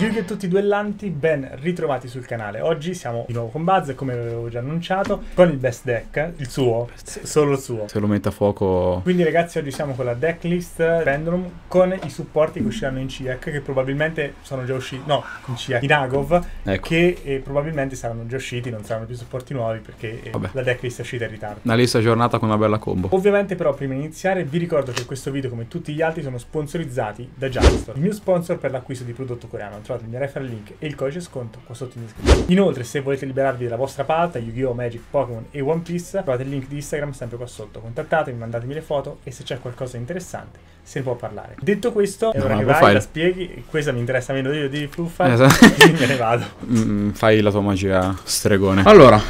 Yu-Gi-Oh! Tutti i duellanti, ben ritrovati sul canale. Oggi siamo di nuovo con Buzz, come avevo già annunciato, con il best deck, il suo, solo il suo. Se lo mette a fuoco... Quindi ragazzi, oggi siamo con la decklist list Pendulum, con i supporti che usciranno in CIAC, che probabilmente sono già usciti, no, in CIAC, in Agov, ecco. che eh, probabilmente saranno già usciti, non saranno più supporti nuovi, perché eh, la decklist è uscita in ritardo. Una lista giornata con una bella combo. Ovviamente però, prima di iniziare, vi ricordo che questo video, come tutti gli altri, sono sponsorizzati da Jumpstore, il mio sponsor per l'acquisto di prodotto coreano trovate il mio referral link e il codice sconto qua sotto in descrizione. Inoltre se volete liberarvi della vostra palta, Yu-Gi-Oh, Magic, Pokémon e One Piece, trovate il link di Instagram sempre qua sotto. Contattatemi, mandatemi le foto e se c'è qualcosa di interessante se ne può parlare. Detto questo, è eh, ora no, che vai, fai... la spieghi, questa mi interessa meno di, di Fluffa, esatto. me ne vado. Mm, fai la tua magia stregone. Allora,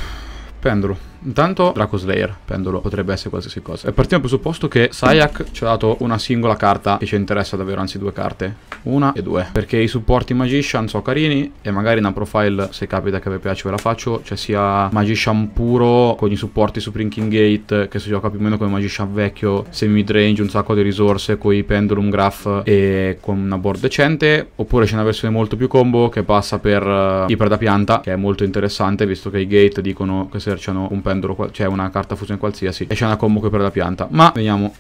pendolo. Intanto Draco Slayer, pendolo, potrebbe essere qualsiasi cosa. E partiamo dal presupposto che Sayak ci ha dato una singola carta che ci interessa davvero, anzi due carte. Una e due. Perché i supporti Magician sono carini e magari una profile, se capita che vi piace ve la faccio, cioè sia Magician puro con i supporti su Prinking Gate, che si gioca più o meno come Magician vecchio, semi midrange, un sacco di risorse, con i Pendulum Graph e con una board decente. Oppure c'è una versione molto più combo che passa per eh, Iper da pianta, che è molto interessante visto che i Gate dicono che serciano un pendolo, cioè una carta fusione qualsiasi, e c'è una combo che per la pianta. Ma vediamo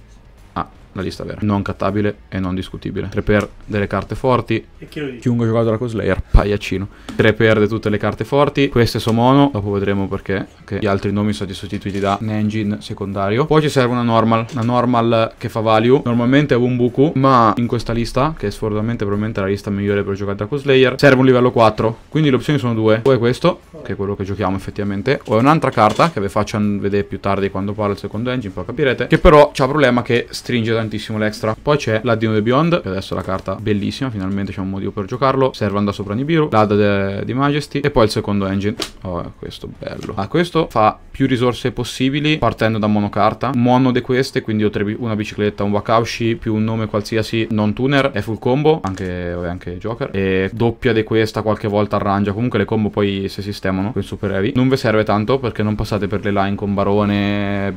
la lista vera. Non cattabile e non discutibile. 3 per delle carte forti. E chi lo dice? Chiunque ha giocato alla Coslayer, pagliaccino. 3 per tutte le carte forti. Queste sono mono, dopo vedremo perché. Che gli altri nomi sono stati sostituiti da un engine secondario. Poi ci serve una normal, una normal che fa value. Normalmente è un buco, ma in questa lista, che è sfortunatamente probabilmente la lista migliore per giocare Draco Slayer, serve un livello 4. Quindi le opzioni sono due. O è questo, che è quello che giochiamo effettivamente, o è un'altra carta, che vi faccio vedere più tardi quando parlo il secondo engine, poi capirete, che però c'ha il problema che stringe da tantissimo l'extra. Poi c'è l'Addino The Beyond, che adesso è la carta bellissima, finalmente c'è un motivo per giocarlo. Serve da sopra Nibiru, l'Ad di Majesty e poi il secondo engine. Oh, questo bello. Ah, questo fa più risorse possibili partendo da monocarta. Mono di queste, quindi ho una bicicletta, un Wakaushi, più un nome qualsiasi non tuner, è full combo, anche, vabbè, anche Joker. E doppia di questa qualche volta arrangia, comunque le combo poi si sistemano con Super Heavy. Non vi serve tanto perché non passate per le line con Barone,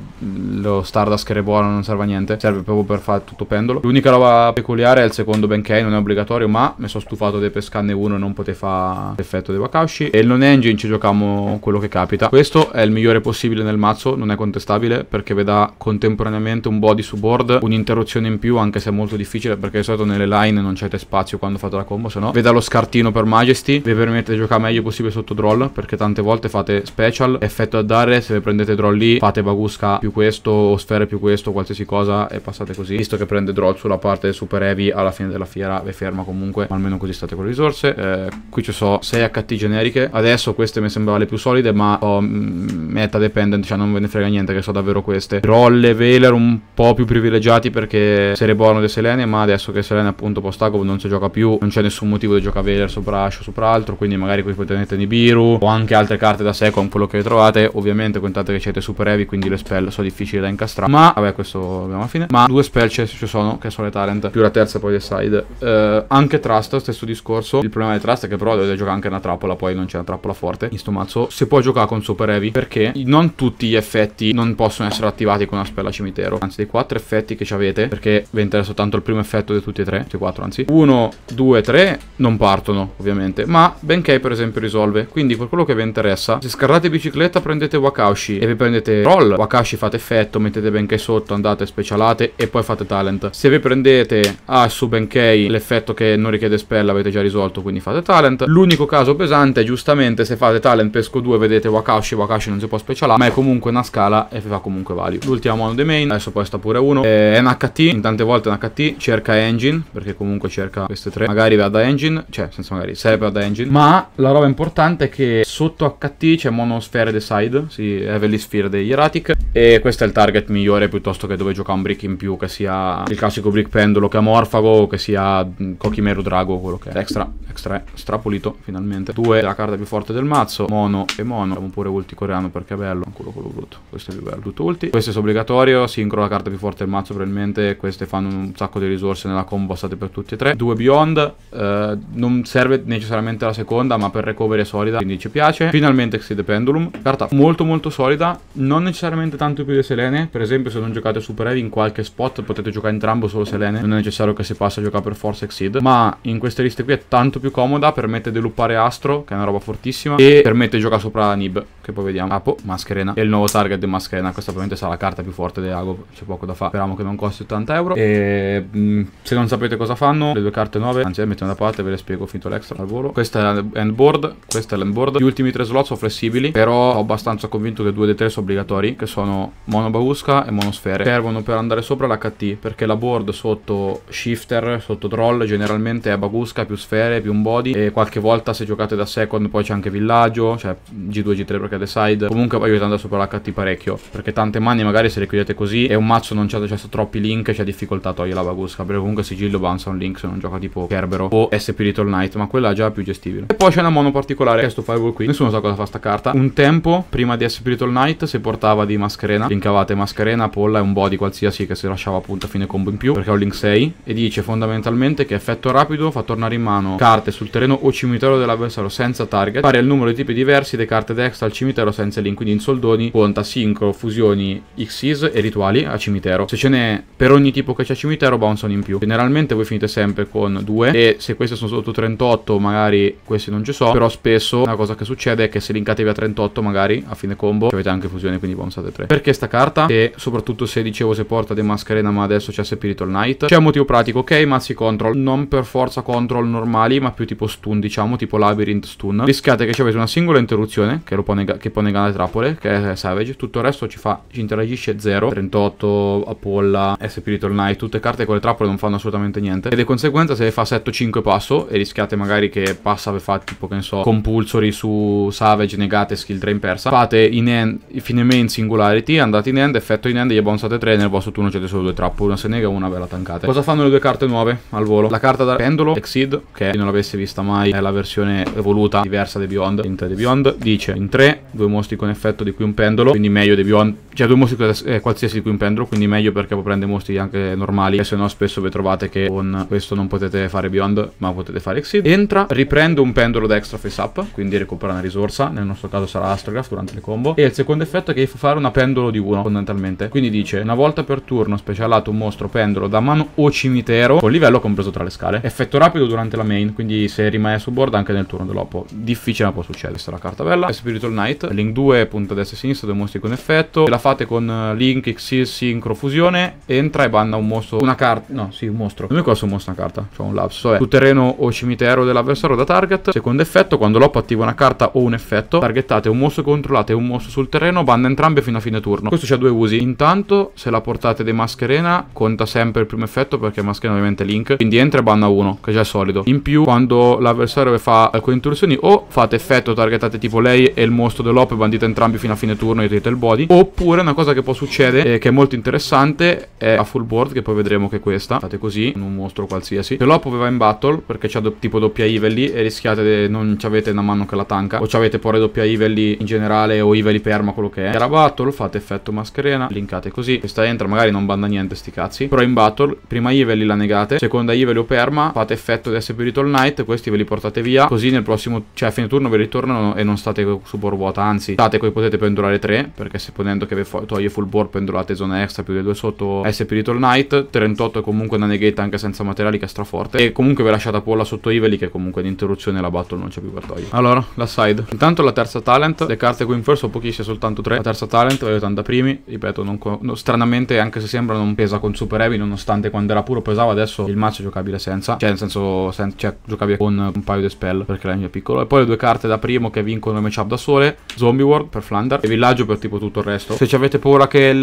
lo Stardust che è buono, non serve a niente. Serve proprio per fa tutto pendolo. L'unica roba peculiare è il secondo Benkei, non è obbligatorio, ma mi sono stufato di pescarne uno e non poteva fare l'effetto dei Wakashi. E il non engine ci giochiamo quello che capita. Questo è il migliore possibile nel mazzo, non è contestabile, perché veda contemporaneamente un body su board, un'interruzione in più, anche se è molto difficile, perché di solito nelle line non c'è spazio quando fate la combo, se no. Veda lo scartino per Majesty, vi permette di giocare meglio possibile sotto drawl, perché tante volte fate special, effetto a dare, se prendete drawl lì, fate Bagusca più questo, o sfere più questo, qualsiasi cosa, e passate così così visto che prende Droll sulla parte del super heavy alla fine della fiera ve ferma comunque ma almeno così state con le risorse eh, qui ci so 6 HT generiche adesso queste mi sembrava le più solide ma ho oh, mm, meta dependent cioè non ve ne frega niente che so davvero queste Droll e Veler un po' più privilegiati perché se buono e Selene ma adesso che Selene appunto post non si gioca più non c'è nessun motivo di giocare Veler sopra ash o sopra altro quindi magari qui potete Nibiru o anche altre carte da sé quello che trovate ovviamente contate che siete super heavy quindi le spell sono difficili da incastrare ma vabbè questo abbiamo a fine ma due spell spell ci, ci sono, che sono le talent, più la terza poi le side. Eh, anche Trust, stesso discorso. Il problema di Trust è che però deve giocare anche una trappola, poi non c'è una trappola forte. In sto mazzo si può giocare con Super Heavy perché non tutti gli effetti non possono essere attivati con una spella cimitero. Anzi, dei quattro effetti che ci avete, perché vi interessa soltanto il primo effetto di tutti e tre, tutti e quattro anzi. Uno, due, tre non partono ovviamente, ma Benkei per esempio risolve. Quindi per quello che vi interessa, se scarrate bicicletta prendete Wakashi e vi prendete Roll. Wakashi fate effetto, mettete Benkei sotto, andate specialate e poi poi fate talent. Se vi prendete A sub NK l'effetto che non richiede spell avete già risolto, quindi fate talent. L'unico caso pesante è giustamente se fate talent pesco 2 vedete Wakashi, Wakashi non si può specialare, ma è comunque una scala e fa comunque value. L'ultima mono dei main, adesso poi sta pure uno, eh, è NHT, in tante volte NHT cerca engine, perché comunque cerca queste tre, magari va da engine, cioè senza magari serve da engine, ma la roba importante è che sotto HT c'è monosphere side si sì, heavily sphere degli erratic e questo è il target migliore piuttosto che dove gioca un brick in più che sia il classico brick pendolo che amorfago, che sia mm, Cochimero Drago, quello che è. Extra, extra, strapulito finalmente. due la carta più forte del mazzo, mono e mono. Abbiamo pure ulti coreano perché è bello, quello, quello brutto. Questo è più bello, tutto ulti. Questo è obbligatorio, sincro la carta più forte del mazzo probabilmente, queste fanno un sacco di risorse nella combo, state per tutti e tre. due Beyond, eh, non serve necessariamente la seconda, ma per recovery è solida, quindi ci piace. Finalmente Exceed Pendulum, carta molto molto solida, non necessariamente tanto più di Selene, per esempio se non giocate Super Heavy in qualche spot Esatto, potete giocare entrambo solo se Lene non è necessario che si passa a giocare per forza Exceed ma in queste liste qui è tanto più comoda permette di loopare Astro che è una roba fortissima e permette di giocare sopra Nib che poi vediamo. Capo, Mascherena. E il nuovo target di Mascherena. Questa probabilmente sarà la carta più forte dell'ago. C'è poco da fare. Speriamo che non costi 80 euro. E mh, mm, se non sapete cosa fanno, le due carte nuove, anzi le mettiamo da parte, ve le spiego finito l'extra al volo. Questa è l'handboard, questa è l'handboard. Gli ultimi tre slot sono flessibili, però ho abbastanza convinto che due dei tre sono obbligatori, che sono monobabusca e monosfere. Servono per andare sopra l'HT, perché la board sotto shifter, sotto troll, generalmente è babusca, più sfere, più un body. E qualche volta se giocate da second poi c'è anche villaggio, cioè G2, G3 perché le side comunque aiutando a superare l'HT parecchio. Perché tante mani magari se le chiudete così e un mazzo non c'ha accesso troppi link c'è difficoltà a togliere la Vagusca. Perché comunque sigillo bounce un link se non gioca tipo Cerbero o SP Little Knight. Ma quella è già più gestibile. E poi c'è una mono particolare che è sto fireball qui. Nessuno sa cosa fa sta carta. Un tempo prima di SP Little Knight si portava di mascherena. Linkavate mascherena, polla e un body qualsiasi che si lasciava appunto a fine combo in più. Perché ho link 6. E dice fondamentalmente che effetto rapido fa tornare in mano carte sul terreno o cimitero dell'avversario senza target. Pari al numero di tipi diversi le carte dextra al 5 cimitero senza link, quindi in soldoni conta sincro, fusioni, xyz e rituali a cimitero. Se ce n'è per ogni tipo che c'è a cimitero bounce in più. Generalmente voi finite sempre con due e se queste sono sotto 38 magari questi non ci so, però spesso una cosa che succede è che se linkatevi a 38 magari a fine combo avete anche fusione quindi bounceate 3. Perché sta carta? E soprattutto se dicevo se porta De Mascherena ma adesso c'è Spiritual Knight. C'è un motivo pratico, ok mazzi control, non per forza control normali ma più tipo stun diciamo, tipo labyrinth stun. Rischiate che ci avete una singola interruzione che lo può negare che può negare le trappole, che è Savage. Tutto il resto ci, fa, ci interagisce 0. 38, Apollo, SP Little Knight. Tutte carte con le trappole non fanno assolutamente niente. E di conseguenza se fa 7-5 passo e rischiate magari che passa per fa tipo che ne so, compulsori su Savage, negate skill drain persa. Fate in end, fine main singularity, andate in end, effetto in end, gli bonsate 3 nel vostro turno c'è solo due trappole. Una se nega una ve la tancate. Cosa fanno le due carte nuove al volo? La carta da pendolo, Exceed, che se non l'avessi vista mai è la versione evoluta diversa di Beyond, in 3 di Beyond, dice in 3 due mostri con effetto di cui un pendolo, quindi meglio dei Beyond Cioè due mostri eh, qualsiasi di cui un pendolo, quindi meglio perché può prendere mostri anche normali, e se no spesso vi trovate che con questo non potete fare Beyond, ma potete fare Exit Entra, riprende un pendolo d'extra face up, quindi recupera una risorsa, nel nostro caso sarà Astrograph durante le combo, e il secondo effetto è che gli fa fare una pendolo di uno fondamentalmente. Quindi dice, una volta per turno specialato un mostro pendolo da mano o cimitero, con livello compreso tra le scale. Effetto rapido durante la main, quindi se rimane su board anche nel turno dopo. Difficile ma può succedere, questa è la carta bella. e Spiritual Knight Knight. Link 2 punta destra e sinistra, due mostri con effetto. la fate con eh, Link, Xyz, Synchro, Fusione, entra e banda un mostro, una carta, no, sì, un mostro. Non mi ricordo un mostro una carta, cioè un lapso. Vabbè, su terreno o cimitero dell'avversario da target. Secondo effetto, quando l'OP attiva una carta o un effetto, targettate un mostro controllate e un mostro sul terreno, banna entrambe fino a fine turno. Questo c'ha due usi. Intanto, se la portate dei mascherena, conta sempre il primo effetto perché mascherena ovviamente Link. Quindi entra e banda uno, che già è solido. In più, quando l'avversario fa alcune cointursioni o fate effetto, targettate tipo lei e il mostro Costo dell'Op bandite entrambi fino a fine turno e il Body. Oppure una cosa che può succedere, eh, che è molto interessante, è a full board, che poi vedremo che è questa. Fate così, un mostro qualsiasi. Se l'Op va in battle, perché c'ha do tipo doppia evil lì, e rischiate, non avete una mano che la tanca, o ci avete pure doppia evil lì in generale o evil perma, quello che è. Era battle, fate effetto mascherena, linkate così. Questa entra, magari non banda niente sti cazzi. Però in battle, prima Iveli la negate, seconda evil o perma, fate effetto di SP Ritual Knight, questi ve li portate via, così nel prossimo, cioè a fine turno ve ritornano e non state su board quota, anzi state che potete pendolare 3, perché se ponendo che toglie full board pendolate zona extra più le 2 sotto SP Spiritual Knight, 38 è comunque una negate anche senza materiali che è straforte e comunque ve lasciate a polla sotto Iveli che comunque interruzione la battle non c'è più per togliere. Allora, la side. Intanto la terza talent, le carte qui in first sono pochissime, soltanto 3. La terza talent, ve l'avete da primi, ripeto, non no, stranamente anche se sembra non pesa con Super Heavy, nonostante quando era puro pesava, adesso il mazzo è giocabile senza, cioè nel senso sen cioè, giocabile con un paio di spell perché la mia è piccolo. E poi le due carte da primo che vincono il matchup da sole, Zombie World per Flander e Villaggio per tipo tutto il resto. Se ci avete paura che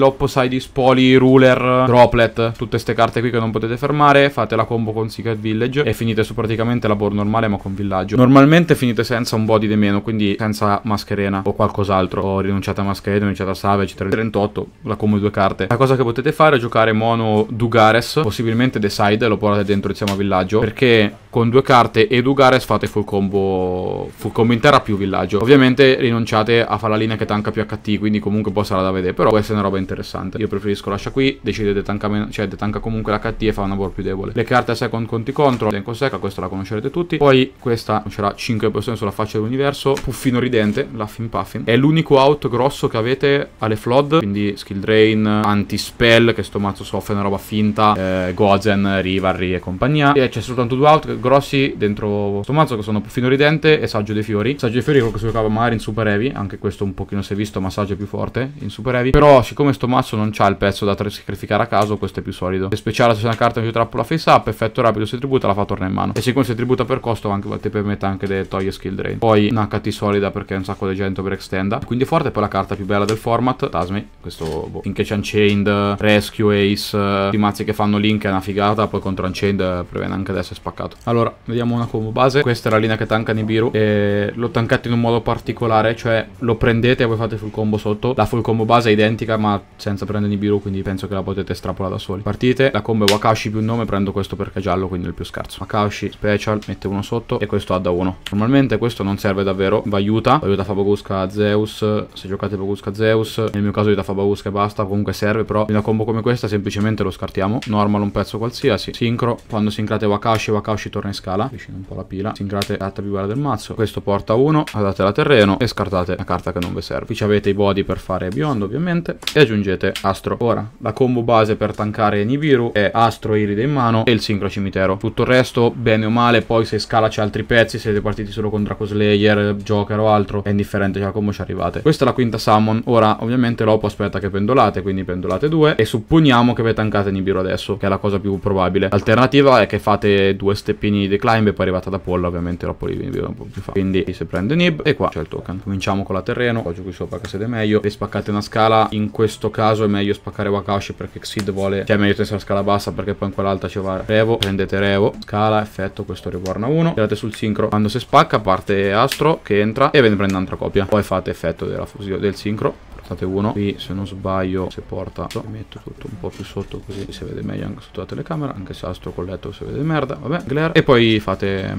di Spoli, Ruler, Droplet, tutte queste carte qui che non potete fermare, fate la combo con Secret Village e finite su praticamente la board normale ma con Villaggio. Normalmente finite senza un body di meno, quindi senza mascherena o qualcos'altro. O rinunciate a mascherina, rinunciate a Save, eccetera. 38, la combo due carte. La cosa che potete fare è giocare mono Dugares, possibilmente Decide, lo portate dentro insieme diciamo, a Villaggio, perché con due carte e Dugares fate full combo, full combo intera più Villaggio. Ovviamente rinunciate annunciate a fare la linea che tanca più HT, quindi comunque poi sarà da vedere, però questa è una roba interessante. Io preferisco lascia qui, decide detanca, meno, cioè detanca comunque l'HT e fa una board più debole. Le carte a second conti contro, Denko secca, questa la conoscerete tutti. Poi questa c'era 5 persone sulla faccia dell'universo, puffino ridente, Luffin Puffin. È l'unico out grosso che avete alle Flood, quindi Skill Drain, Anti-Spell, che sto mazzo soffre una roba finta, eh, Gozen, Rivalry e compagnia. E c'è soltanto due out grossi dentro sto mazzo che sono Puffino Ridente e Saggio dei Fiori. Saggio dei Fiori è quello che si giocava magari in Super heavy, anche questo un pochino si è visto, massaggio più forte in super heavy, però siccome sto mazzo non c'ha il pezzo da sacrificare a caso, questo è più solido. Se speciale se c'è una carta più trappola face up, effetto rapido se tributa la fa tornare in mano. E siccome se tributa per costo anche volte permette anche delle toglie skill drain. Poi una HT solida perché è un sacco di gente extenda, quindi forte poi la carta più bella del format, Tasmi, questo boh, Linkage Unchained, Rescue Ace, uh, eh, i mazzi che fanno Link è una figata, poi contro Unchained eh, prevene anche adesso è spaccato. Allora, vediamo una combo base, questa è la linea che tanca Nibiru e l'ho tankato in un modo particolare, cioè lo prendete e voi fate full combo sotto. La full combo base è identica ma senza prendere Nibiru, quindi penso che la potete estrapolare da soli. Partite, la combo è Wakashi più nome, prendo questo perché è giallo, quindi è il più scarso. Wakashi special, mette uno sotto e questo ha da uno. Normalmente questo non serve davvero, vi aiuta, vi aiuta Fabagusca Zeus, se giocate Fabagusca Zeus, nel mio caso aiuta Fabagusca e basta, comunque serve, però in una combo come questa semplicemente lo scartiamo. Normal un pezzo qualsiasi, sincro, quando sincrate Wakashi, Wakashi torna in scala, vicino un po' la pila, sincrate carta più bella del mazzo, questo porta 1, adattate la terreno e scartate Guardate la carta che non vi serve. Qui ci avete i body per fare biondo ovviamente e aggiungete Astro. Ora, la combo base per tankare Nibiru è Astro Iride in mano e il Sincro Cimitero. Tutto il resto, bene o male, poi se scala c'è altri pezzi, siete partiti solo con Draco Slayer, Joker o altro, è indifferente, cioè come ci arrivate. Questa è la quinta summon. Ora, ovviamente l'Opo aspetta che pendolate, quindi pendolate due e supponiamo che vi tankate Nibiru adesso, che è la cosa più probabile. L'alternativa è che fate due steppini di climb e poi arrivate ad Apollo, ovviamente l'Opo li viene un po' più fa. Quindi si prende Nib e qua c'è il token. Quindi cominciamo con la terreno, lo qui sopra che siete meglio, e spaccate una scala, in questo caso è meglio spaccare Wakashi perché Xid vuole, cioè è meglio tenere la scala bassa perché poi in quell'alta ci va Revo, prendete Revo, scala, effetto, questo riguarda 1, tirate sul sincro, quando si spacca parte Astro che entra e ve ne prende un'altra copia, poi fate effetto della fusione, del sincro, portate uno qui se non sbaglio se porta lo metto tutto un po' più sotto così si vede meglio anche sotto la telecamera anche se astro letto si vede merda vabbè glare e poi fate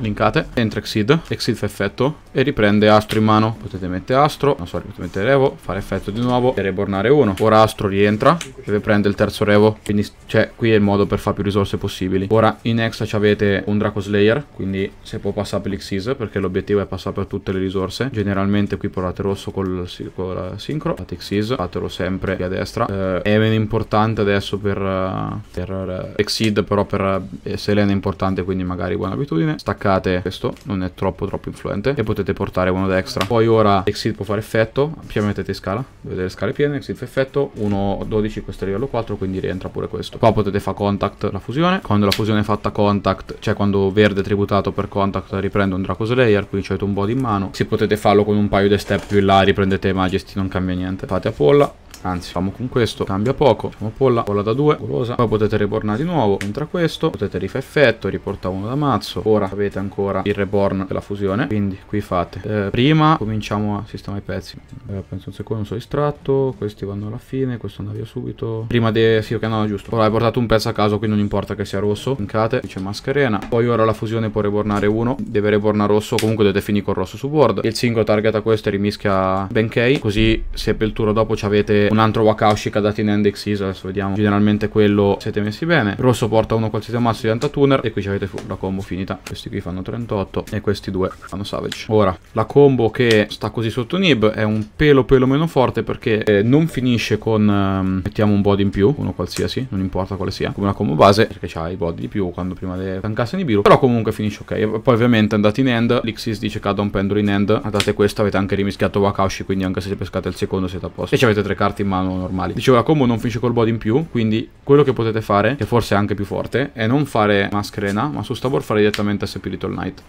linkate entra exit exit fa effetto e riprende Astro in mano potete mettere Astro non so potete mettere Revo fare effetto di nuovo e rebornare uno ora Astro rientra e vi il terzo Revo quindi cioè qui è il modo per fare più risorse possibili ora in extra avete un Draco Slayer quindi se può passare per l'exit perché l'obiettivo è passare per tutte le risorse generalmente qui portate rosso col, col, col sincro. Latex is, fatelo sempre qui a destra. Eh, Even è importante adesso per, eh, per uh, eh, Exceed, però per eh, Selena è importante, quindi magari buona abitudine. Staccate questo, non è troppo troppo influente. E potete portare uno d'extra. Poi ora Exceed può fare effetto, più mettete in scala, vedete le scale piene, Exceed fa effetto, 1.12, questo è livello 4, quindi rientra pure questo. Qua potete fare contact la fusione. Quando la fusione è fatta contact, cioè quando verde tributato per contact, riprende un Draco Slayer, quindi c'è un body in mano. Se potete farlo con un paio di step più in là, riprendete Majesty, non cambia cambia niente. Fate a polla. Anzi, facciamo con questo, cambia poco. Facciamo polla, polla da 2, golosa. Poi potete riportare di nuovo, entra questo. Potete rifare effetto, riporta uno da mazzo. Ora avete ancora il reborn della fusione. Quindi qui fate. Eh, prima cominciamo a sistemare i pezzi. Eh, penso un secondo, sono distratto. Questi vanno alla fine, questo andava via subito. Prima di... Sì, ok, no, giusto. Ora hai portato un pezzo a caso, quindi non importa che sia rosso. Fincate, c'è mascherena. Poi ora la fusione può rebornare uno. Deve rebornare rosso, comunque dovete finire con rosso su board. Il singolo target a questo e rimischia Benkei. Così se per il turno dopo ci avete un altro Wakashi che ha dato in hand Xyz adesso vediamo generalmente quello siete messi bene rosso porta uno qualsiasi mazzo diventa tuner e qui avete la combo finita questi qui fanno 38 e questi due fanno savage ora la combo che sta così sotto nib è un pelo pelo meno forte perché eh, non finisce con ehm, mettiamo un body in più uno qualsiasi non importa quale sia come una combo base perché c'ha i body di più quando prima le tancasse Nibiru però comunque finisce ok poi ovviamente andate in end. l'Ixis dice cada un pendolo in end. andate questo avete anche rimischiato Wakashi quindi anche se pescate il secondo siete a posto e ci avete tre carte carte in mano normali. Dicevo, la combo non finisce col body in più, quindi quello che potete fare, che forse è anche più forte, è non fare Mascherena, ma su Stabor fare direttamente SP Little Knight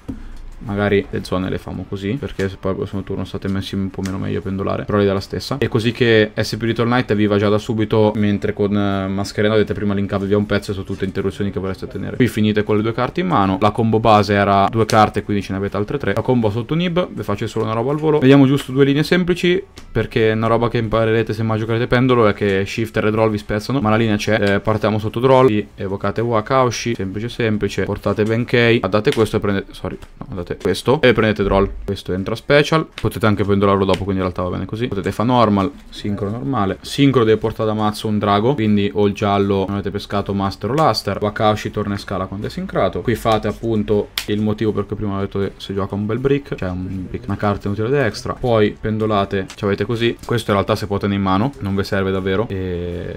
magari le zone le famo così perché se poi il prossimo turno state messi un po' meno meglio a pendolare però l'idea è la stessa è così che SP Little Knight viva già da subito mentre con eh, Mascherina avete prima linkato via un pezzo e sono tutte interruzioni che vorreste ottenere qui finite con le due carte in mano la combo base era due carte quindi ce ne avete altre tre la combo sotto nib vi faccio solo una roba al volo vediamo giusto due linee semplici perché una roba che imparerete se mai giocherete pendolo è che shifter e redroll vi spezzano ma la linea c'è eh, partiamo sotto droll evocate Wakaoshi semplice semplice portate Benkei addate questo e prendete sorry no addate volete questo e prendete Droll. Questo entra special. Potete anche pendolarlo dopo, quindi in realtà va bene così. Potete fare normal, sincro normale. Sincro deve portare da mazzo un drago, quindi o il giallo non avete pescato master o laster. Wakashi torna in scala quando è sincrato. Qui fate appunto il motivo perché prima ho detto che si gioca un bel brick, cioè un brick, una carta inutile da extra. Poi pendolate, ci avete così. Questo in realtà se potete in mano, non vi serve davvero e...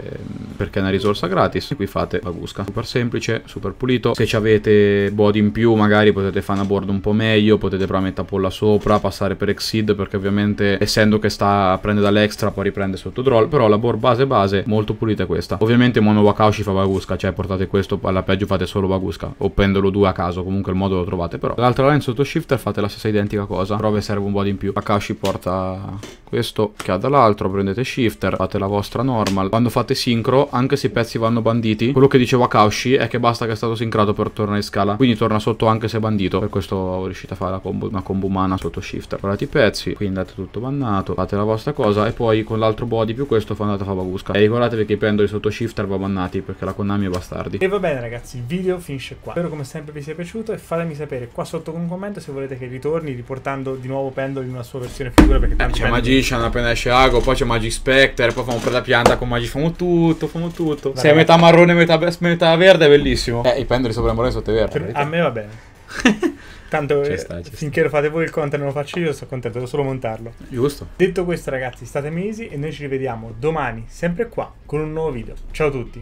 perché è una risorsa gratis. E qui fate la busca. Super semplice, super pulito. Se ci avete body in più magari potete fare una board un po' meno meglio potete probabilmente appolla sopra, passare per Exceed perché ovviamente essendo che sta prende dall'extra poi riprende sotto troll, però la board base base molto pulita è questa. Ovviamente mono Wakaoshi fa Bagusca, cioè portate questo alla peggio fate solo Bagusca o pendolo 2 a caso, comunque il modo lo trovate però. L'altra line sotto shifter fate la stessa identica cosa, però vi serve un po' di più. Wakaoshi porta questo che ha dall'altro, prendete shifter, fate la vostra normal. Quando fate sincro, anche se i pezzi vanno banditi, quello che dice Wakaoshi è che basta che è stato sincrato per tornare in scala, quindi torna sotto anche se bandito, per questo riuscite a fare combo, una combo umana sotto shift Guardate i pezzi, quindi andate tutto bannato Fate la vostra cosa e poi con l'altro body più questo andate a fare bagusca E ricordatevi che i pendoli sotto shifter va bannati perché la Konami è bastardi E va bene ragazzi, il video finisce qua Spero come sempre vi sia piaciuto e fatemi sapere qua sotto con un commento se volete che ritorni riportando di nuovo pendoli in una sua versione futura perché eh, tanto eh, C'è pendoli... Magician appena esce Ago, poi c'è Magic Spectre, poi famo per la pianta con Magic, famo tutto, famo tutto Se è metà marrone metà, metà verde è bellissimo Eh, i pendoli sopra il marrone sotto i verdi A me va bene Tanto ci eh, sta, ci finché sta. lo fate voi il content non lo faccio io, sto contento, devo solo montarlo. Giusto. Detto questo ragazzi, state mesi e noi ci rivediamo domani, sempre qua, con un nuovo video. Ciao a tutti.